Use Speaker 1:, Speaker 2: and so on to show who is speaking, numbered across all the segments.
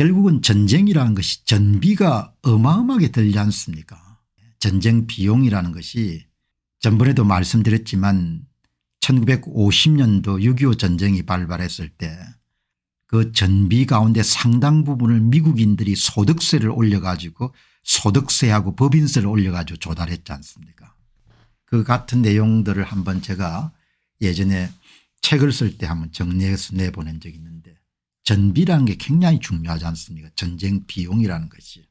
Speaker 1: 결국은 전쟁이라는 것이 전비가 어마어마하게 들지 않습니까 전쟁 비용이라는 것이 전번에도 말씀드렸지만 1950년도 6.25 전쟁이 발발했을 때 그 전비 가운데 상당 부분을 미국인들이 소득세를 올려가지고 소득세하고 법인세를 올려가지고 조달했지 않습니까 그 같은 내용들을 한번 제가 예전에 책을 쓸 때 한번 정리해서 내보낸 적이 있는데 전비라는 게 굉장히 중요하지 않습니까 전쟁 비용이라는 것이.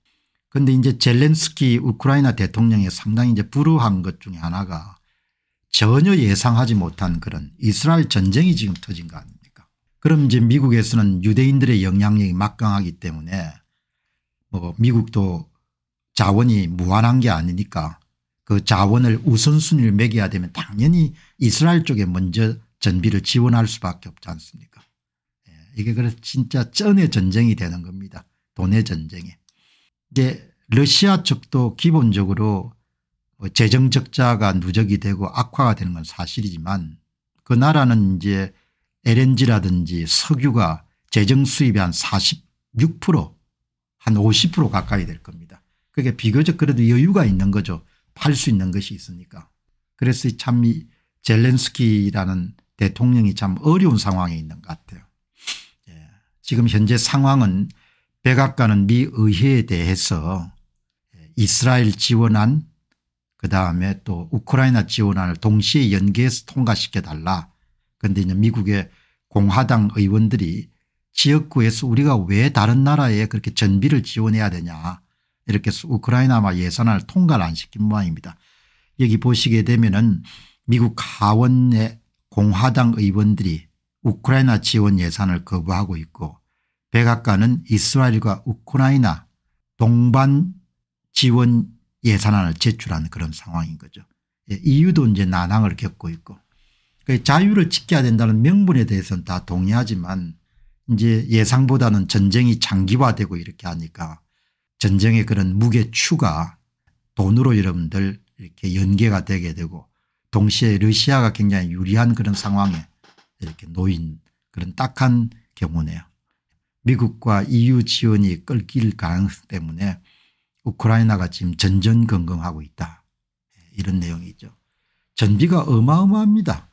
Speaker 1: 그런데 이제 젤렌스키 우크라이나 대통령이 상당히 이제 불우한 것 중에 하나가 전혀 예상하지 못한 그런 이스라엘 전쟁이 지금 터진 거 아닙니까 그럼 이제 미국에서는 유대인들의 영향력이 막강하기 때문에 뭐 미국도 자원이 무한한 게 아니니까 그 자원을 우선순위를 매겨야 되면 당연히 이스라엘 쪽에 먼저 전비를 지원할 수밖에 없지 않습니까 이게 그래서 진짜 쩐의 전쟁이 되는 겁니다. 돈의 전쟁에. 이제 러시아 측도 기본적으로 뭐 재정 적자가 누적이 되고 악화가 되는 건 사실이지만 그 나라는 이제 LNG라든지 석유가 재정 수입의 한 46%, 한 50% 가까이 될 겁니다. 그게 비교적 그래도 여유가 있는 거죠. 팔 수 있는 것이 있으니까. 그래서 참이 젤렌스키라는 대통령이 참 어려운 상황에 있는 것 같아요. 지금 현재 상황은 백악관은 미 의회에 대해서 이스라엘 지원안 그다음에 또 우크라이나 지원안을 동시에 연계해서 통과시켜 달라. 그런데 이제 미국의 공화당 의원들이 지역구에서 우리가 왜 다른 나라에 그렇게 전비를 지원해야 되냐 이렇게 해서 우크라이나마 예산안을 통과를 안 시킨 모양입니다. 여기 보시게 되면은 미국 하원의 공화당 의원들이 우크라이나 지원 예산을 거부하고 있고 백악관은 이스라엘과 우크라이나 동반 지원 예산안을 제출한 그런 상황인 거죠. EU도 예, 이제 난항을 겪고 있고 그 자유를 지켜야 된다는 명분에 대해서는 다 동의하지만 이제 예상보다는 전쟁이 장기화되고 이렇게 하니까 전쟁의 그런 무게추가 돈으로 여러분들 이렇게 연계가 되게 되고 동시에 러시아가 굉장히 유리한 그런 상황에 이렇게 놓인 그런 딱한 경우네요. 미국과 EU 지원이 끌길 가능성 때문에 우크라이나가 지금 전전긍긍하고 있다. 이런 내용이죠. 전비가 어마어마합니다.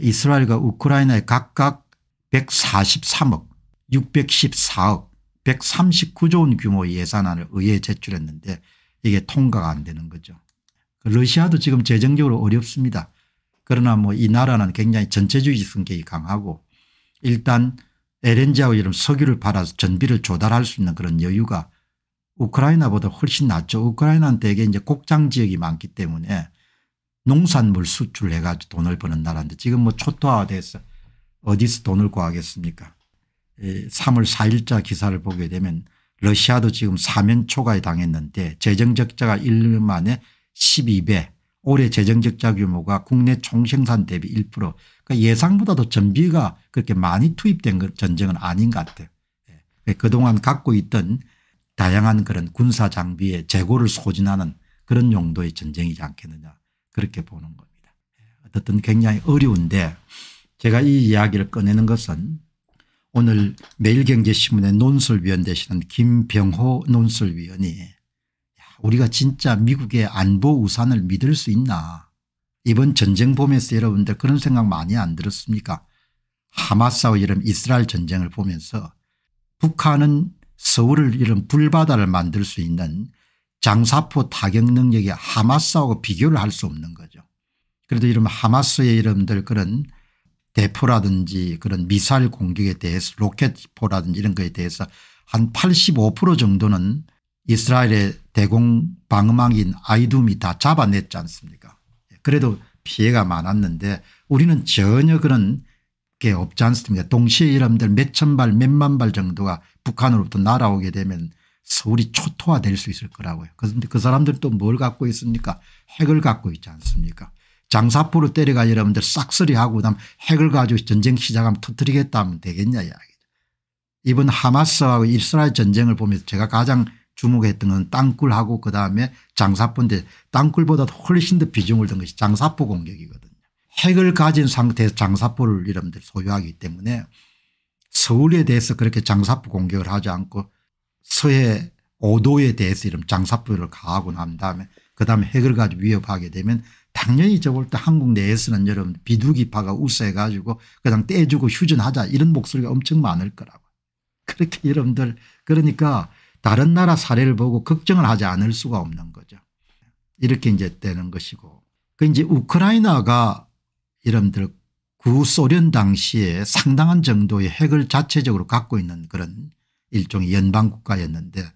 Speaker 1: 이스라엘과 우크라이나에 각각 143억 614억 139조 원 규모의 예산안을 의회에 제출했는데 이게 통과가 안 되는 거죠. 러시아도 지금 재정적으로 어렵습니다. 그러나 뭐 이 나라는 굉장히 전체주의 성격이 강하고 일단 에렌지아이럼 석유를 팔아서 전비를 조달할 수 있는 그런 여유가 우크라이나보다 훨씬 낫죠. 우크라이나는 대개 이제 곡장 지역이 많기 때문에 농산물 수출해 가지고 돈을 버는 나라인데 지금 뭐 초토화돼서 어디서 돈을 구하겠습니까 3월 4일자 기사를 보게 되면 러시아도 지금 사면 초과에 당했는데 재정적자가 1년 만에 12배 올해 재정적자 규모가 국내 총생산 대비 1% 그러니까 예상보다도 전비가 그렇게 많이 투입된 전쟁은 아닌 것 같아요. 예. 그동안 갖고 있던 다양한 그런 군사 장비의 재고를 소진하는 그런 용도의 전쟁이지 않겠느냐 그렇게 보는 겁니다. 예. 어쨌든 굉장히 어려운데 제가 이 이야기를 꺼내는 것은 오늘 매일경제신문의 논술위원 되시는 김병호 논술위원이 우리가 진짜 미국의 안보 우산을 믿을 수 있나 이번 전쟁 보면서 여러분들 그런 생각 많이 안 들었습니까 하마스와 이런 이스라엘 전쟁을 보면서 북한은 서울을 이런 불바다를 만들 수 있는 장사포 타격 능력이 하마스하고 비교를 할 수 없는 거죠. 그래도 이런 하마스의 이름들 그런 대포라든지 그런 미사일 공격에 대해서 로켓포라든지 이런 거에 대해서 한 85% 정도는 이스라엘의 대공 방음망인 아이둠이 다 잡아냈지 않습니까 예, 그래도 피해가 많았는데 우리는 전혀 그런 게 없지 않습니까 동시에 여러분들 몇천 발 몇만 발 정도가 북한으로부터 날아오게 되면 서울이 초토화될 수 있을 거라고요. 그런데 그 사람들 도뭘 갖고 있습니까 핵을 갖고 있지 않습니까 장사포로 때려가 여러분들 싹쓸이하고 그다음 핵을 가지고 전쟁 시작하면 터뜨리겠다 하면 되겠냐 이야기죠. 이번 하마스하고 이스라엘 전쟁을 보면서 제가 가장 주목했던 건 땅굴하고 그다음에 장사포인데 땅굴보다 훨씬 더 비중을 둔 것이 장사포 공격이거든요. 핵을 가진 상태에서 장사포를 이름들 소유하기 때문에 서울에 대해서 그렇게 장사포 공격을 하지 않고 서해 5도에 대해서 이런 장사포를 가하고 난 다음에 그다음에 핵을 가지고 위협하게 되면 당연히 저 볼 때 한국 내에서는 여러분 비둘기파가 우세해 가지고 그냥 떼주고 휴전하자 이런 목소리가 엄청 많을 거라고 그렇게 여러분들 그러니까 다른 나라 사례를 보고 걱정을 하지 않을 수가 없는 거죠. 이렇게 이제 되는 것이고 그 이제 우크라이나가 이런 들 구소련 당시에 상당한 정도의 핵을 자체적으로 갖고 있는 그런 일종의 연방국가였는데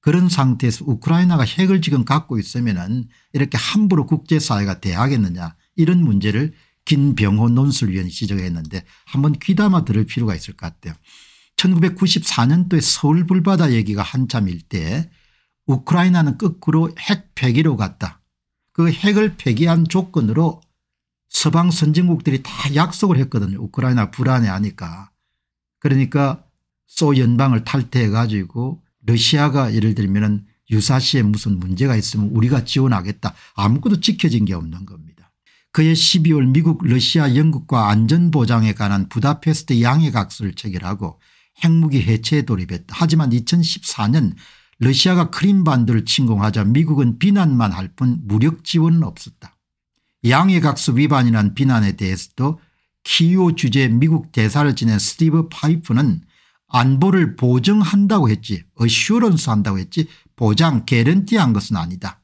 Speaker 1: 그런 상태에서 우크라이나가 핵을 지금 갖고 있으면 은 이렇게 함부로 국제사회가 대하겠느냐 이런 문제를 김병호 논술위원이 지적했는데 한번 귀담아 들을 필요가 있을 것 같아요. 1994년도에 서울 불바다 얘기가 한참일 때 우크라이나는 끝으로 핵 폐기로 갔다. 그 핵을 폐기한 조건으로 서방 선진국들이 다 약속을 했거든요. 우크라이나 불안해하니까. 그러니까 소 연방을 탈퇴해 가지고 러시아가 예를 들면 은 유사시에 무슨 문제가 있으면 우리가 지원하겠다. 아무것도 지켜진 게 없는 겁니다. 그해 12월 미국 러시아 영국과 안전보장에 관한 부다페스트 양해각서를 체결하고 핵무기 해체에 돌입했다. 하지만 2014년 러시아가 크림반도를 침공하자 미국은 비난만 할 뿐 무력 지원은 없었다. 양해각수 위반이란 비난에 대해서도 키오 주재 미국 대사를 지낸 스티브 파이프는 안보를 보증한다고 했지 어슈런스 한다고 했지 보장 개런티한 것은 아니다.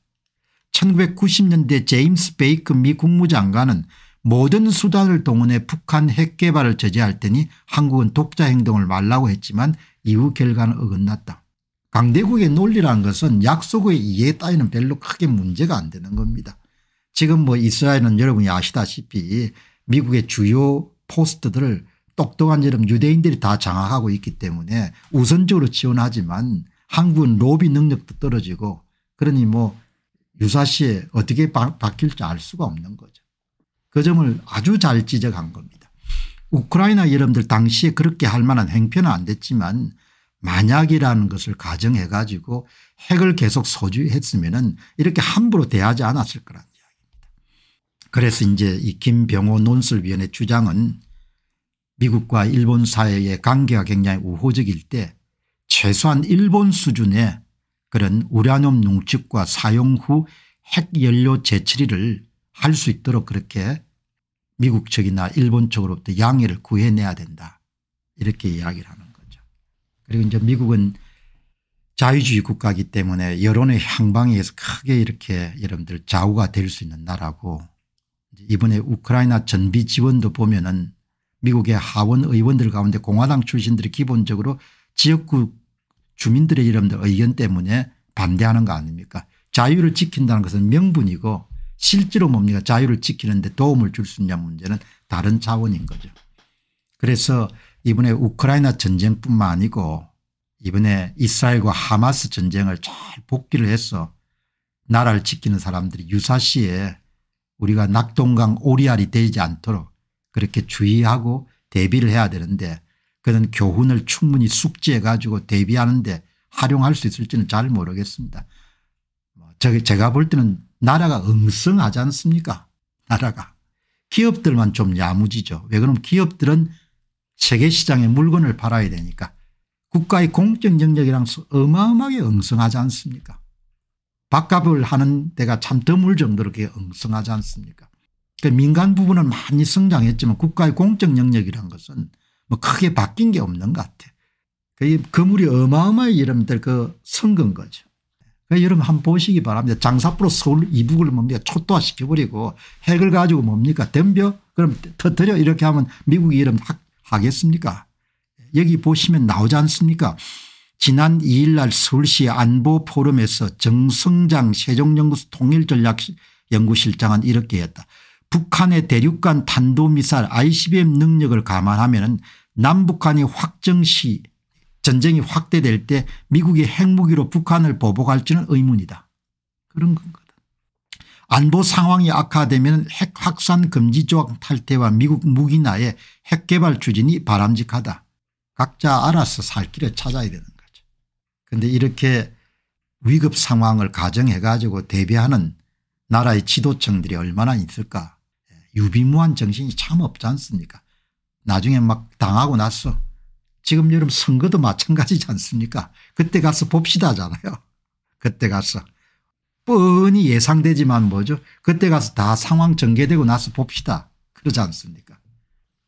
Speaker 1: 1990년대 제임스 베이크 미 국무장관은 모든 수단을 동원해 북한 핵개발을 저지할 테니 한국은 독자 행동을 말라고 했지만 이후 결과는 어긋났다. 강대국의 논리라는 것은 약속의 이해 따위는 별로 크게 문제가 안 되는 겁니다. 지금 뭐 이스라엘은 여러분이 아시다시피 미국의 주요 포스트들을 똑똑한 여름 유대인들이 다 장악하고 있기 때문에 우선적으로 지원하지만 한국은 로비 능력도 떨어지고 그러니 뭐 유사시에 어떻게 바, 바뀔지 알 수가 없는 거죠. 그 점을 아주 잘 지적한 겁니다. 우크라이나 여러분들 당시에 그렇게 할 만한 행편은 안 됐지만 만약이라는 것을 가정해 가지고 핵을 계속 소지했으면 이렇게 함부로 대하지 않았을 거란 이야기입니다. 그래서 이제 이 김병호 논술위원회 주장은 미국과 일본 사이의 관계가 굉장히 우호적일 때 최소한 일본 수준의 그런 우라늄 농축과 사용 후 핵연료 제처리를할 수 있도록 그렇게 미국 측이나 일본 측으로부터 양해를 구해내야 된다 이렇게 이야기를 하는 거죠. 그리고 이제 미국은 자유주의 국가이기 때문에 여론의 향방에서 크게 이렇게 여러분들 좌우가 될 수 있는 나라고 이번에 우크라이나 전비 지원도 보면은 미국의 하원 의원들 가운데 공화당 출신들이 기본적으로 지역구 주민들의 여러분들 의견 때문에 반대하는 거 아닙니까 자유를 지킨다는 것은 명분이고 실제로 뭡니까 자유를 지키는데 도움을 줄 수 있냐 문제는 다른 차원인 거죠. 그래서 이번에 우크라이나 전쟁뿐만 아니고 이번에 이스라엘과 하마스 전쟁을 잘 복귀를 해서 나라를 지키는 사람들이 유사시에 우리가 낙동강 오리알이 되지 않도록 그렇게 주의하고 대비를 해야 되는데 그런 교훈을 충분히 숙지해 가지고 대비하는데 활용할 수 있을지는 잘 모르겠습니다. 뭐 제가 볼 때는 나라가 엉성하지 않습니까 나라가. 기업들만 좀 야무지죠. 왜 그럼 기업들은 세계시장에 물건을 팔아야 되니까 국가의 공적 영역이랑 어마어마하게 엉성하지 않습니까 밥값을 하는 데가 참 드물 정도로 그게 엉성하지 않습니까 그러니까 민간 부분은 많이 성장했지만 국가의 공적 영역이란 것은 뭐 크게 바뀐 게 없는 것 같아. 그물이 그 어마어마하게 이러면 그 성근 거죠. 그러니까 여러분 한 번 보시기 바랍니다. 장사포로 서울 이북을 뭡니까 초토화 시켜버리고 핵을 가지고 뭡니까 덤벼 그럼 터뜨려 이렇게 하면 미국이 이름 하겠습니까 여기 보시면 나오지 않습니까 지난 2일 날 서울시 안보 포럼에서 정성장 세종연구소 통일전략연구실장은 이렇게 했다. 북한의 대륙간 탄도미사일 ICBM 능력을 감안하면 남북한이 확정시 전쟁이 확대될 때 미국이 핵무기로 북한을 보복할지는 의문이다. 그런 건거든. 안보 상황이 악화되면 핵 확산 금지 조항 탈퇴와 미국 무기나의 핵 개발 추진이 바람직하다. 각자 알아서 살 길을 찾아야 되는 거죠. 그런데 이렇게 위급 상황을 가정해 가지고 대비하는 나라의 지도층들이 얼마나 있을까 예, 유비무한 정신이 참 없지 않습니까 나중에 막 당하고 났어 지금 여름 선거도 마찬가지지 않습니까 그때 가서 봅시다잖아요. 그때 가서. 뻔히 예상되지만 뭐죠 그때 가서 다 상황 전개되고 나서 봅시다. 그러지 않습니까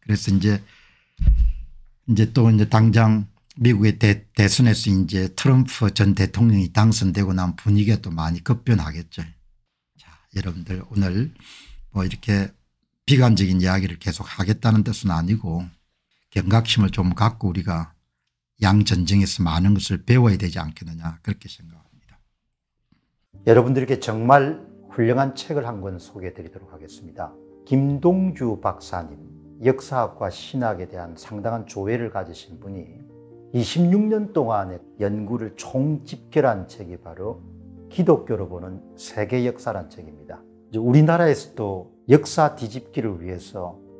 Speaker 1: 그래서 이제 이제 또 이제 당장 미국의 대, 대선에서 이제 트럼프 전 대통령이 당선되고 난 분위기가 또 많이 급변하겠죠. 자, 여러분들 오늘 뭐 이렇게 비관적인 이야기를 계속 하겠다는 뜻은 아니고 경각심을 좀 갖고 우리가 양전쟁에서 많은 것을 배워야 되지 않겠느냐 그렇게 생각합니다. 여러분들에 정말 훌륭한 책을 한 권 소개해 드리도록 하겠습니다. 김동주 박사님 역사학과 신학에 대한 상당한 조회를 가지신 분이 26년 동안의 연구를 총집결한 책이 바로 기독교로 보는 세계 역사란 책입니다. 우리나라에서도 역사 뒤집기를 위해서